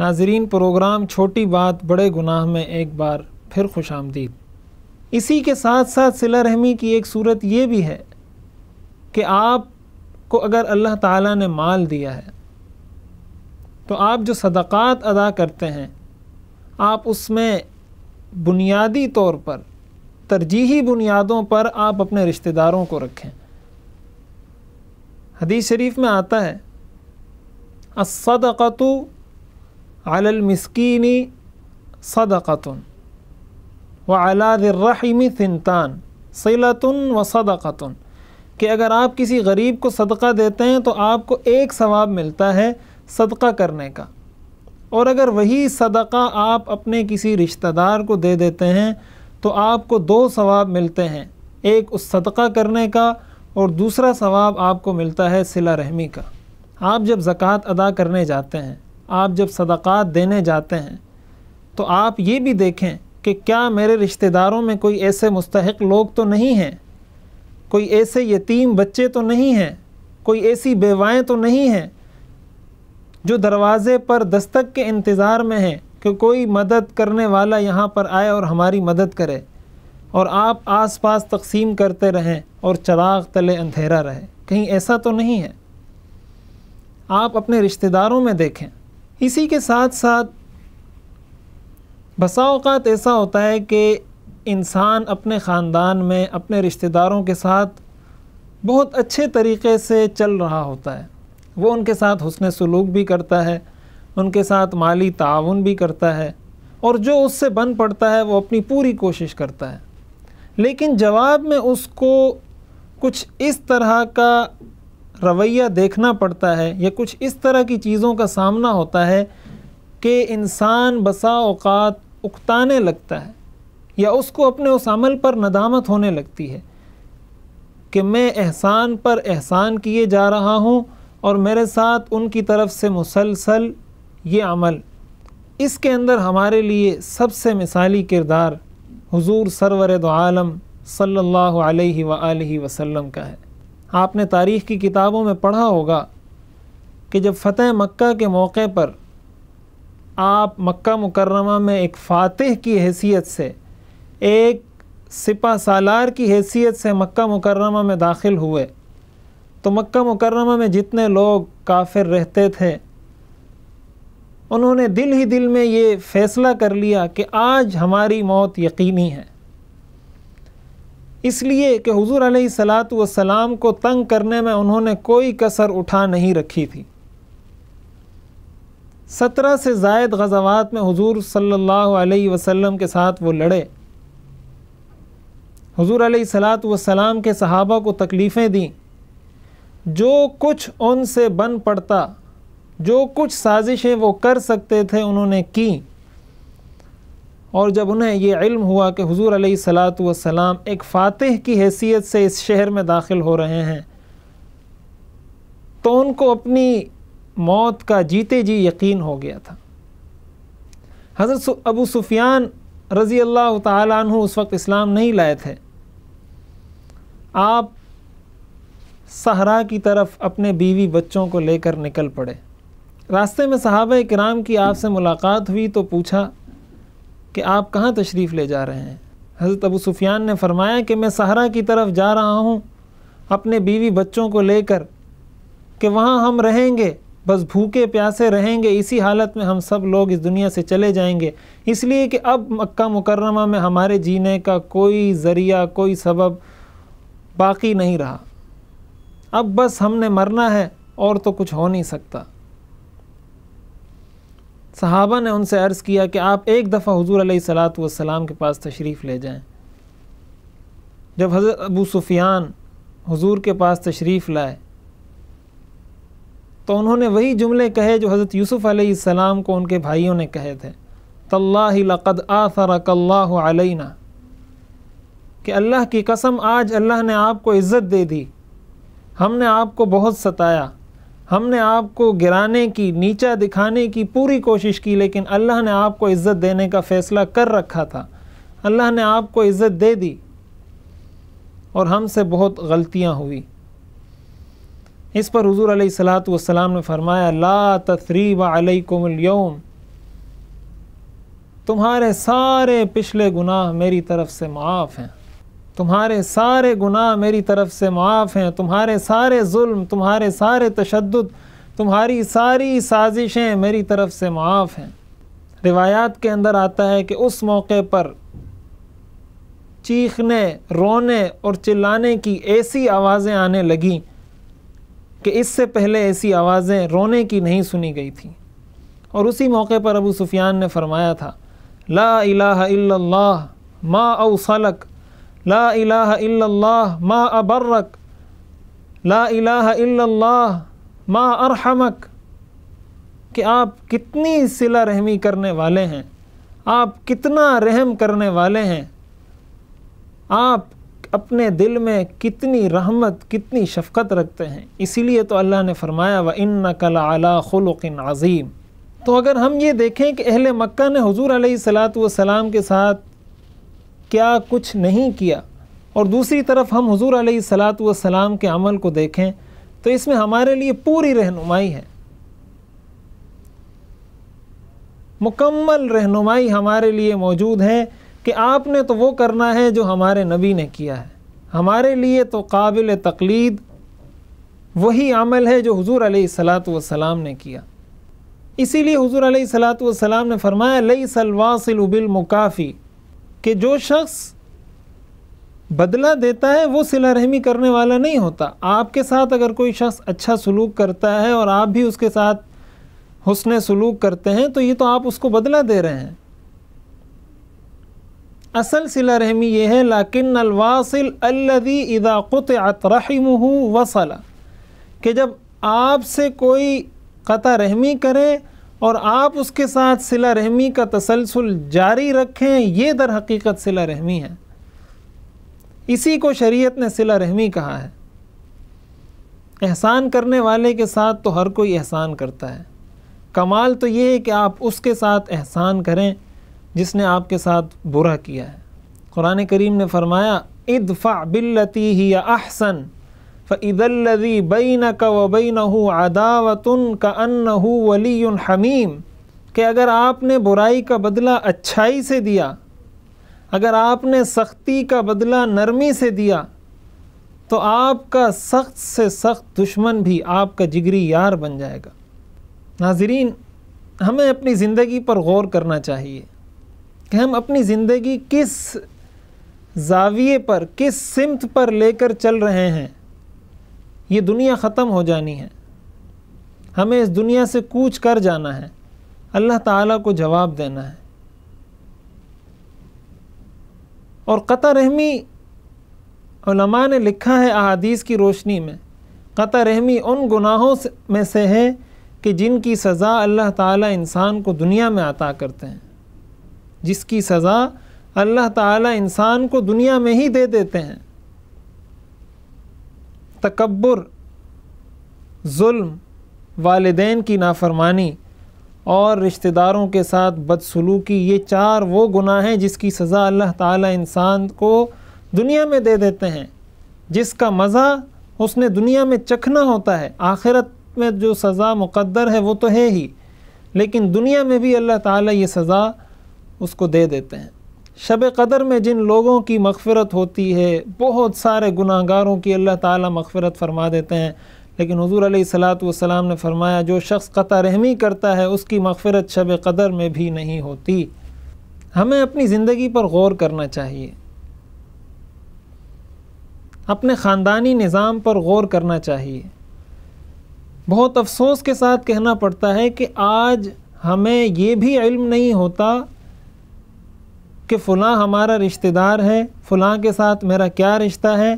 नाजरीन प्रोग्राम छोटी बात बड़े गुनाह में एक बार फिर खुश आमदीद इसी के साथ साथ सिला रहमी की एक सूरत ये भी है कि आप को अगर अल्लाह ताला ने माल दिया है तो आप जो सदक़ात अदा करते हैं आप उसमें बुनियादी तौर पर तरजीही बुनियादों पर आप अपने रिश्तेदारों को रखें हदीस शरीफ में आता है असदक़तु अलमिसकीनी सदक़तन व अलादर्रहमी सिनतान सिलतन व सदक़तन कि अगर आप किसी गरीब को सदका देते हैं तो आपको एक सवाब मिलता है सदका करने का और अगर वही सदका आप अपने किसी रिश्तेदार को दे देते हैं तो आपको दो सवाब मिलते हैं एक उस सदका करने का और दूसरा सवाब आपको मिलता है सिला रहमी का आप जब ज़क़़त अदा करने जाते हैं आप जब सदक़ात देने जाते हैं तो आप ये भी देखें कि क्या मेरे रिश्तेदारों में कोई ऐसे मुस्तक लोग तो नहीं हैं कोई ऐसे यतीम बच्चे तो नहीं हैं कोई ऐसी बेवाएँ तो नहीं हैं जो दरवाज़े पर दस्तक के इंतज़ार में हैं कि कोई मदद करने वाला यहाँ पर आए और हमारी मदद करे और आप आस पास तकसीम करते रहें और चराग तले अंधेरा रहे कहीं ऐसा तो नहीं है आप अपने रिश्तेदारों में देखें इसी के साथ साथ बसाओकात ऐसा होता है कि इंसान अपने ख़ानदान में अपने रिश्तेदारों के साथ बहुत अच्छे तरीके से चल रहा होता है वो उनके साथ हसन सलूक भी करता है उनके साथ माली ताउन भी करता है और जो उससे बन पड़ता है वो अपनी पूरी कोशिश करता है लेकिन जवाब में उसको कुछ इस तरह का रवैया देखना पड़ता है या कुछ इस तरह की चीज़ों का सामना होता है कि इंसान बसा अवत उकताने लगता है या उसको अपने उस अमल पर नदामत होने लगती है कि मैं एहसान पर एहसान किए जा रहा हूँ और मेरे साथ उनकी तरफ से मुसलसल ये अमल इसके अंदर हमारे लिए सबसे मिसाली किरदार हुजूर सरवर दो आलम सल्लल्लाहु अलैहि वसल्लम का है आपने तारीख़ की किताबों में पढ़ा होगा कि जब फतेह मक्का के मौके पर आप मक्का मुकर्रमा में एक फातह की हैसियत से एक सिपा सालार की हैसियत से मक्का मुकर्रमा में दाखिल हुए तो मक्का मुकर्रमा में जितने लोग काफिर रहते थे उन्होंने दिल ही दिल में ये फ़ैसला कर लिया कि आज हमारी मौत यकीनी है इसलिए कि हुजूर सलात सलाम को तंग करने में उन्होंने कोई कसर उठा नहीं रखी थी सत्रह से जायद गज़ावात में हुजूर सल्लल्लाहु अलैहि वसल्लम के साथ वो लड़े हुजूर सलात सलाम के सहाबा को तकलीफ़ें दी जो कुछ उनसे बन पड़ता जो कुछ साजिशें वो कर सकते थे उन्होंने की और जब उन्हें ये इल्म हुआ कि हजूर सलात वसलाम एक फ़ातिह की हैसियत से इस शहर में दाखिल हो रहे हैं तो उनको अपनी मौत का जीते जी यकीन हो गया था हज़रत अबू सुफियान रज़ी अल्लाह तु उस वक्त इस्लाम नहीं लाए थे आप सहरा की तरफ अपने बीवी बच्चों को लेकर निकल पड़े रास्ते में सहाब कराम की आपसे मुलाकात हुई तो पूछा कि आप कहाँ तशरीफ़ ले जा रहे हैं हज़रत अबू सुफियान ने फरमाया कि मैं सहरा की तरफ जा रहा हूँ अपने बीवी बच्चों को लेकर कि वहाँ हम रहेंगे बस भूखे प्यासे रहेंगे इसी हालत में हम सब लोग इस दुनिया से चले जाएंगे इसलिए कि अब मक्का मुकर्रमा में हमारे जीने का कोई ज़रिया कोई सबब बाकी नहीं रहा अब बस हमने मरना है और तो कुछ हो नहीं सकता सहाबा ने उनसे अर्ज़ किया कि आप एक दफ़ा हजूर सलात वसलाम के पास तशरीफ़ ले जाएं। जब हज़रत अबू सुफियान हुजूर के पास तशरीफ़ लाए तो उन्होंने वही जुमले कहे जो हज़रत यूसुफ़ सलाम को उनके भाइयों ने कहे थे तल्लाक़द आसरकल्लाना कि अल्लाह की कसम आज अल्लाह ने आपको इज़्ज़त दे दी हमने आपको बहुत सताया हमने आपको गिराने की नीचा दिखाने की पूरी कोशिश की लेकिन अल्लाह ने आपको इज़्ज़त देने का फ़ैसला कर रखा था अल्लाह ने आपको इज़्ज़त दे दी और हमसे बहुत गलतियाँ हुई इस पर हजूर सलात ने फरमाया ला तथरीब अलकुमयम तुम्हारे सारे पिछले गुनाह मेरी तरफ़ से माफ़ हैं तुम्हारे सारे गुनाह मेरी तरफ़ से माफ़ हैं तुम्हारे सारे जुल्म तुम्हारे सारे तशद तुम्हारी सारी साजिशें मेरी तरफ़ से माफ़ हैं रिवायात के अंदर आता है कि उस मौके पर चीखने रोने और चिल्लाने की ऐसी आवाज़ें आने लगीं कि इससे पहले ऐसी आवाज़ें रोने की नहीं सुनी गई थी और उसी मौके पर अबू सुफियान ने फरमाया था ला इलाह इल्लल्लाह मा औसलक ला इलाह इल्लल्लाह मा अबर्रक ला इलाह इल्लल्लाह मा अरहमक कि आप कितनी सिला रहमी करने वाले हैं आप कितना रहम करने वाले हैं आप अपने दिल में कितनी रहमत कितनी शफकत रखते हैं इसीलिए तो अल्लाह ने फरमाया व इन कल अला ख़ुलकिन अज़ीम तो अगर हम ये देखें कि अहल मक्का ने हजूर सलात के साथ क्या कुछ नहीं किया और दूसरी तरफ हम हजूर सलात सलाम के अमल को देखें तो इसमें हमारे लिए पूरी रहनुमाई है मुकम्मल रहनुमाई हमारे लिए मौजूद है कि आपने तो वो करना है जो हमारे नबी ने किया है हमारे लिए तो काबिल तकलीद वही अमल है जो हजूर सलात सलाम ने किया इसीलिए हजूर सलात सलाम ने फरमाया लई सलवासिल मुकाफ़ी कि जो शख्स बदला देता है वो सिला रहमी करने वाला नहीं होता आपके साथ अगर कोई शख्स अच्छा सलूक करता है और आप भी उसके साथ हुसन सलूक करते हैं तो ये तो आप उसको बदला दे रहे हैं असल सिला रहमी ये है लाकिन अलवासिल अल्लदी इदा वसला कि जब आपसे कोई क़त रहमी करे और आप उसके साथ सिला रहमी का तसलसल जारी रखें ये दर हकीकत सिला रहमी है इसी को शरीयत ने सिला रहमी कहा है एहसान करने वाले के साथ तो हर कोई एहसान करता है कमाल तो ये है कि आप उसके साथ एहसान करें जिसने आपके साथ बुरा किया है कुरान करीम ने फरमाया इदफ़ा बिल्लती ही या अहसन फ़ैदल्लि बैन का वबैन अदावतन का अन्न वली हमीम कि अगर आपने बुराई का बदला अच्छाई से दिया अगर आपने सख्ती का बदला नरमी से दिया तो आपका सख्त से सख्त दुश्मन भी आपका जिगरी यार बन जाएगा नाजरीन हमें अपनी ज़िंदगी पर गौर करना चाहिए कि हम अपनी ज़िंदगी किस जाविये पर किस सिमत पर लेकर चल रहे हैं ये दुनिया ख़त्म हो जानी है हमें इस दुनिया से कूच कर जाना है अल्लाह ताला को जवाब देना है और क़त रहमी ने लिखा है अहादीस की रोशनी में क़तर रहमी उन गुनाहों में से है कि जिनकी सज़ा अल्लाह ताला इंसान को दुनिया में अता करते हैं जिसकी सज़ा अल्लाह ताला इंसान को दुनिया में ही दे देते हैं तकबर जुल्म वालदेन की नाफरमानी और रिश्तेदारों के साथ बदसलूकी ये चार वो गुनाह हैं जिसकी सज़ा अल्लाह ताला इंसान को दुनिया में दे देते हैं जिसका मज़ा उसने दुनिया में चखना होता है आखिरत में जो सज़ा मुकद्दर है वो तो है ही लेकिन दुनिया में भी अल्लाह ताला ये सज़ा उसको दे देते हैं शब कदर में जिन लोगों की मगफ़रत होती है बहुत सारे गुनाहगारों की अल्लाह ताला मगफ़रत फरमा देते हैं लेकिन हजूर सलात वसलाम ने फरमाया जो शख्स क़त रहमी करता है उसकी मगफ़रत शब कदर में भी नहीं होती हमें अपनी ज़िंदगी पर गौर करना चाहिए अपने ख़ानदानी निज़ाम पर गौर करना चाहिए बहुत अफसोस के साथ कहना पड़ता है कि आज हमें ये भी इल्म नहीं होता कि फ़लाँ हमारा रिश्तेदार है फ़लाँ के साथ मेरा क्या रिश्ता है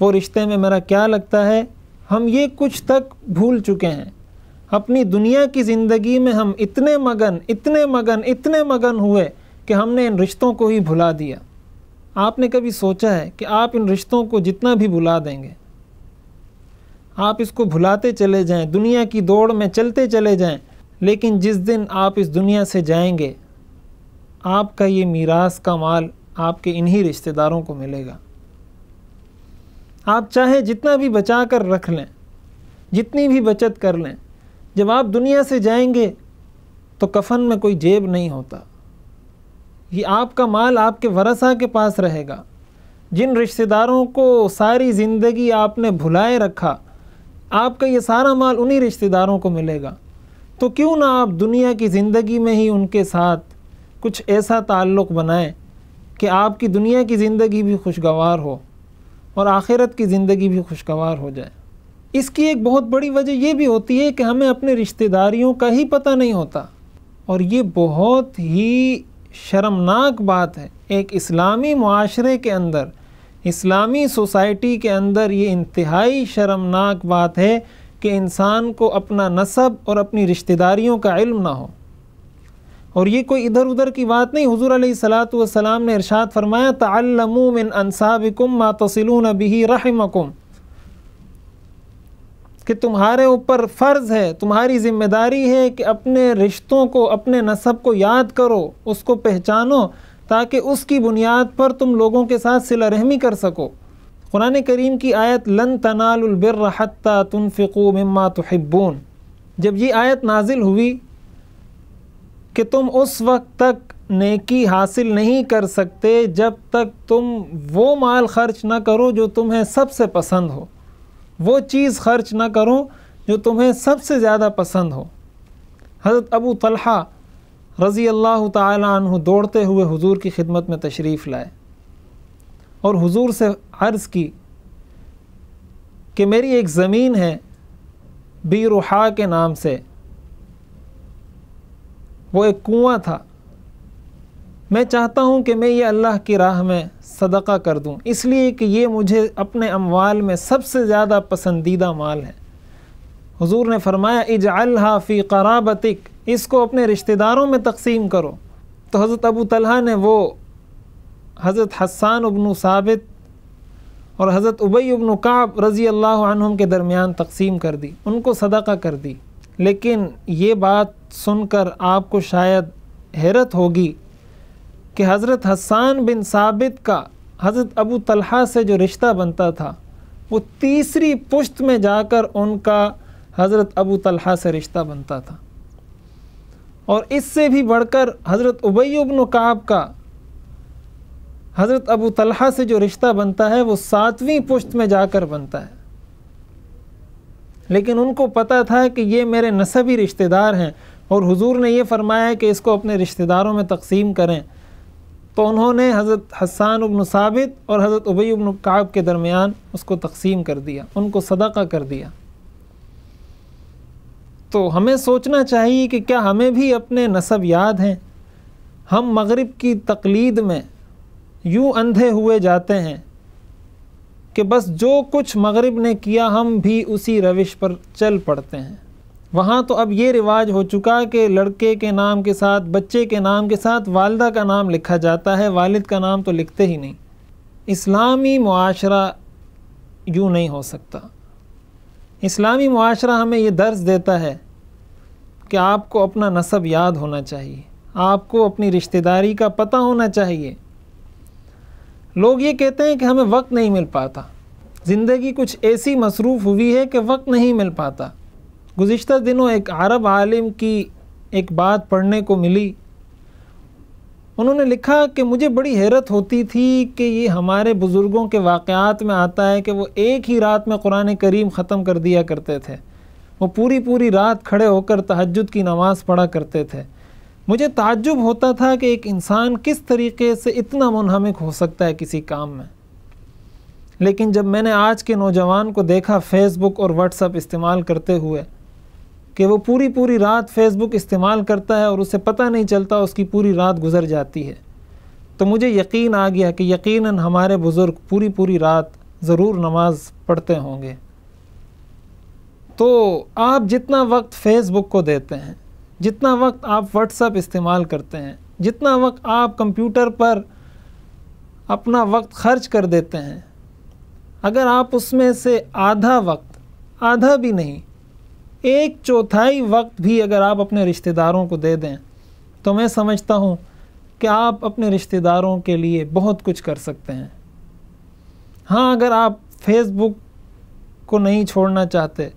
वो रिश्ते में मेरा क्या लगता है हम ये कुछ तक भूल चुके हैं अपनी दुनिया की ज़िंदगी में हम इतने मगन इतने मगन इतने मगन हुए कि हमने इन रिश्तों को ही भुला दिया आपने कभी सोचा है कि आप इन रिश्तों को जितना भी भुला देंगे आप इसको भुलाते चले जाएं दुनिया की दौड़ में चलते चले जाएं लेकिन जिस दिन आप इस दुनिया से जाएंगे आपका ये मीरास का माल आपके इन्हीं रिश्तेदारों को मिलेगा आप चाहे जितना भी बचा कर रख लें जितनी भी बचत कर लें जब आप दुनिया से जाएंगे तो कफन में कोई जेब नहीं होता ये आपका माल आपके वरसा के पास रहेगा जिन रिश्तेदारों को सारी ज़िंदगी आपने भुलाए रखा आपका ये सारा माल उन्हीं रिश्तेदारों को मिलेगा तो क्यों ना आप दुनिया की ज़िंदगी में ही उनके साथ कुछ ऐसा ताल्लुक़ बनाएं कि आपकी दुनिया की ज़िंदगी भी खुशगवार हो और आखिरत की ज़िंदगी भी खुशगवार हो जाए इसकी एक बहुत बड़ी वजह यह भी होती है कि हमें अपने रिश्तेदारियों का ही पता नहीं होता और ये बहुत ही शर्मनाक बात है एक इस्लामी माशरे के अंदर इस्लामी सोसाइटी के अंदर ये इंतहाई शर्मनाक बात है कि इंसान को अपना नसब और अपनी रिश्तेदारियों का इल्म ना हो और ये कोई इधर उधर की बात नहीं हजूर सलात ने इरशाद फरमाया तल्लमू मिन अनसाबिकुम मातसिलून बिही रहमकुम कि तुम्हारे ऊपर फ़र्ज़ है तुम्हारी ज़िम्मेदारी है कि अपने रिश्तों को अपने नसब को याद करो उसको पहचानो ताकि उसकी बुनियाद पर तुम लोगों के साथ सिला रहमी कर सको कुरान करीम की आयत लन तनालबिर हती तुनफ़िकू मम्मा तहिब्बून जब ये आयत नाजिल हुई कि तुम उस वक्त तक नेकी हासिल नहीं कर सकते जब तक तुम वो माल खर्च ना करो जो तुम्हें सबसे पसंद हो वो चीज़ खर्च ना करो जो तुम्हें सबसे ज़्यादा पसंद हो हज़रत अबू तलहा रज़ी अल्लाह तु दौड़ते हुए हुजूर की खिदमत में तशरीफ़ लाए और हुजूर से अर्ज़ की कि मेरी एक ज़मीन है बीरुहा के नाम से वो एक कुआँ था मैं चाहता हूँ कि मैं ये अल्लाह की राह में सदका कर दूँ इसलिए कि ये मुझे अपने अमवाल में सबसे ज़्यादा पसंदीदा माल है हुजूर ने फरमाया इज अल्हाफ़ी कराबतिक इसको अपने रिश्तेदारों में तकसीम करो तो हज़रत अबू तलहा ने वो हज़रत हसान उबन साबित और हज़रत उबई उबन काब रज़ी अल्लाह के दरमियान तकसीम कर दी उनको सदका कर दी लेकिन ये बात सुनकर आपको शायद हैरत होगी कि हज़रत हसान बिन साबित का हज़रत अबू तलहा से जो रिश्ता बनता था वो तीसरी पुश्त में जाकर उनका हज़रत अबू तलहा से रिश्ता बनता था और इससे भी बढ़कर हज़रत उबैबन काब का हज़रत अबू तलहा से जो रिश्ता बनता है वो सातवीं पुश्त में जाकर बनता है लेकिन उनको पता था कि ये मेरे नसबी रिश्तेदार हैं और हुजूर ने यह फरमाया कि इसको अपने रिश्तेदारों में तकसीम करें तो उन्होंने हज़रत हसान उबन साबित और हज़रत उबई उबन काब के दरमियान उसको तकसीम कर दिया उनको सदका कर दिया तो हमें सोचना चाहिए कि क्या हमें भी अपने नसब याद हैं हम मगरब की तकलीद में यूँ अंधे हुए जाते हैं कि बस जो कुछ मगरब ने किया हम भी उसी रविश पर चल पड़ते हैं वहाँ तो अब ये रिवाज हो चुका कि लड़के के नाम के साथ बच्चे के नाम के साथ वालदा का नाम लिखा जाता है वालिद का नाम तो लिखते ही नहीं इस्लामी माशरा यूँ नहीं हो सकता इस्लामी माशरा हमें ये दर्ज देता है कि आपको अपना नसब याद होना चाहिए आपको अपनी रिश्तेदारी का पता होना चाहिए लोग ये कहते हैं कि हमें वक्त नहीं मिल पाता ज़िंदगी कुछ ऐसी मसरूफ़ हुई है कि वक्त नहीं मिल पाता गुज्त दिनों एक अरब आलिम की एक बात पढ़ने को मिली उन्होंने लिखा कि मुझे बड़ी हैरत होती थी कि ये हमारे बुज़ुर्गों के वाक़ात में आता है कि वो एक ही रात में कुरान करीम ख़त्म कर दिया करते थे वो पूरी पूरी रात खड़े होकर तहजद की नमाज़ पढ़ा करते थे मुझे ताज्जुब होता था कि एक इंसान किस तरीके से इतना मुनहमिक हो सकता है किसी काम में लेकिन जब मैंने आज के नौजवान को देखा फेसबुक और व्हाट्सअप इस्तेमाल करते हुए कि वो पूरी पूरी रात फेसबुक इस्तेमाल करता है और उसे पता नहीं चलता उसकी पूरी रात गुजर जाती है तो मुझे यकीन आ गया कि यकीनन हमारे बुज़ुर्ग पूरी पूरी रात ज़रूर नमाज पढ़ते होंगे तो आप जितना वक्त फ़ेसबुक को देते हैं जितना वक्त आप व्हाट्सअप इस्तेमाल करते हैं जितना वक्त आप कंप्यूटर पर अपना वक्त खर्च कर देते हैं अगर आप उसमें से आधा वक्त आधा भी नहीं एक चौथाई वक्त भी अगर आप अपने रिश्तेदारों को दे दें तो मैं समझता हूँ कि आप अपने रिश्तेदारों के लिए बहुत कुछ कर सकते हैं हाँ अगर आप फेसबुक को नहीं छोड़ना चाहते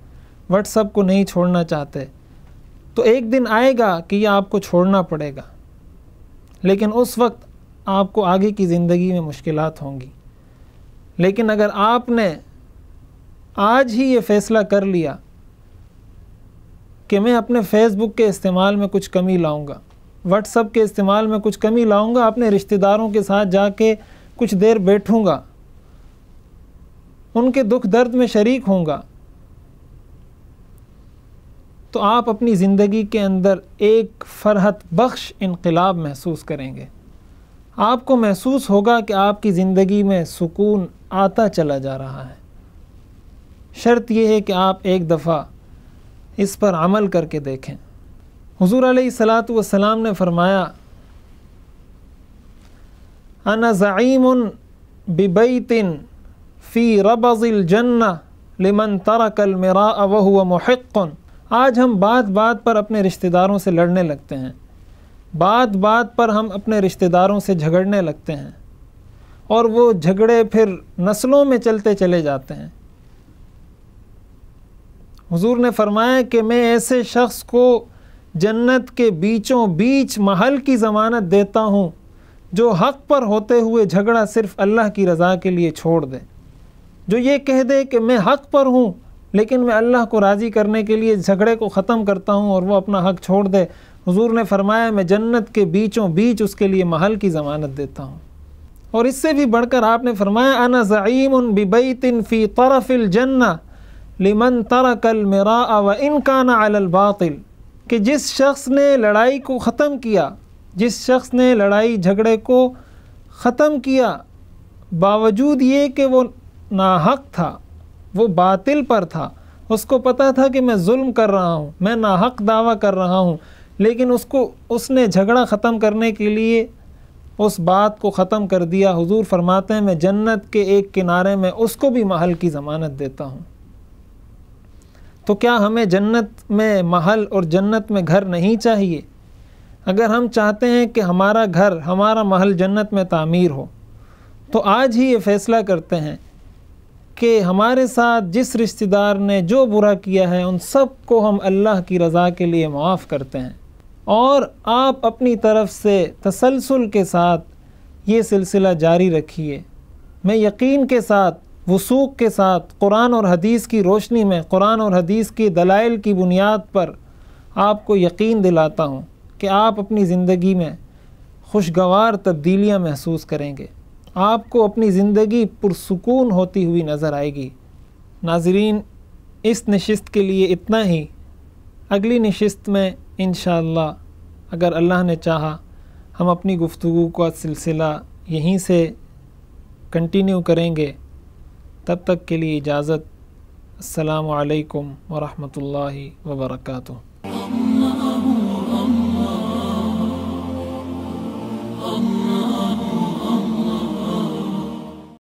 व्हाट्सअप को नहीं छोड़ना चाहते तो एक दिन आएगा कि यह आपको छोड़ना पड़ेगा लेकिन उस वक्त आपको आगे की ज़िंदगी में मुश्किल होंगी लेकिन अगर आपने आज ही ये फ़ैसला कर लिया कि मैं अपने फ़ेसबुक के इस्तेमाल में कुछ कमी लाऊंगा व्हाट्सअप के इस्तेमाल में कुछ कमी लाऊंगा अपने रिश्तेदारों के साथ जाके कुछ देर बैठूंगा उनके दुख दर्द में शरीक होऊंगा तो आप अपनी ज़िंदगी के अंदर एक फरहत बख्श इनकलाब महसूस करेंगे आपको महसूस होगा कि आपकी ज़िंदगी में सुकून आता चला जा रहा है शर्त यह है कि आप एक दफ़ा इस पर अमल करके देखें हजूर सलात वसलाम ने फरमाया अना बिबैतिन फ़ी रबज़िल जन्ना लिमन तरकल मेरा वह महक़न आज हम बात बात पर अपने रिश्तेदारों से लड़ने लगते हैं बात बात पर हम अपने रिश्तेदारों से झगड़ने लगते हैं और वो झगड़े फिर नस्लों में चलते चले जाते हैं हुजूर ने फरमाया कि मैं ऐसे शख्स को जन्नत के बीचों बीच महल की ज़मानत देता हूँ जो हक़ पर होते हुए झगड़ा सिर्फ़ अल्लाह की रज़ा के लिए छोड़ दे जो ये कह दे कि मैं हक़ पर हूँ लेकिन मैं अल्लाह को राज़ी करने के लिए झगड़े को ख़त्म करता हूँ और वो अपना हक़ छोड़ दे हुजूर ने फरमाया मैं जन्नत के बीचों बीच उसके लिए महल की ज़मानत देता हूँ और इससे भी बढ़कर आपने फरमाया अना ज़ीम बिबई तिन फ़ी तरफ़िल जन्ना लिमन तरकल मरा व इनकाना अलबातिल कि जिस शख्स ने लड़ाई को ख़त्म किया जिस शख्स ने लड़ाई झगड़े को ख़त्म किया बावजूद ये कि वो नाहक था वो बातिल पर था उसको पता था कि मैं जुल्म कर रहा हूँ मैं नाहक दावा कर रहा हूँ लेकिन उसको उसने झगड़ा ख़त्म करने के लिए उस बात को ख़त्म कर दिया हुजूर फरमाते हैं मैं जन्नत के एक किनारे में उसको भी महल की ज़मानत देता हूँ तो क्या हमें जन्नत में महल और जन्नत में घर नहीं चाहिए अगर हम चाहते हैं कि हमारा घर हमारा महल जन्नत में तामीर हो तो आज ही ये फ़ैसला करते हैं कि हमारे साथ जिस रिश्तेदार ने जो बुरा किया है उन सब को हम अल्लाह की रज़ा के लिए माफ़ करते हैं और आप अपनी तरफ से तसलसल के साथ ये सिलसिला जारी रखिए मैं यकीन के साथ वसूख के साथ कुरान और हदीस की रोशनी में कुरान और हदीस की दलाइल की बुनियाद पर आपको यकीन दिलाता हूँ कि आप अपनी ज़िंदगी में खुशगवार तब्दीलियाँ महसूस करेंगे आपको अपनी ज़िंदगी पुरसकून होती हुई नज़र आएगी नाजरीन इस नशस्त के लिए इतना ही अगली नशस्त में इन अगर अल्लाह ने चाहा हम अपनी गुफ्तु का सिलसिला यहीं से कंटिन्यू करेंगे तब तक के लिए इजाज़त अलकुम वरहमल वर्का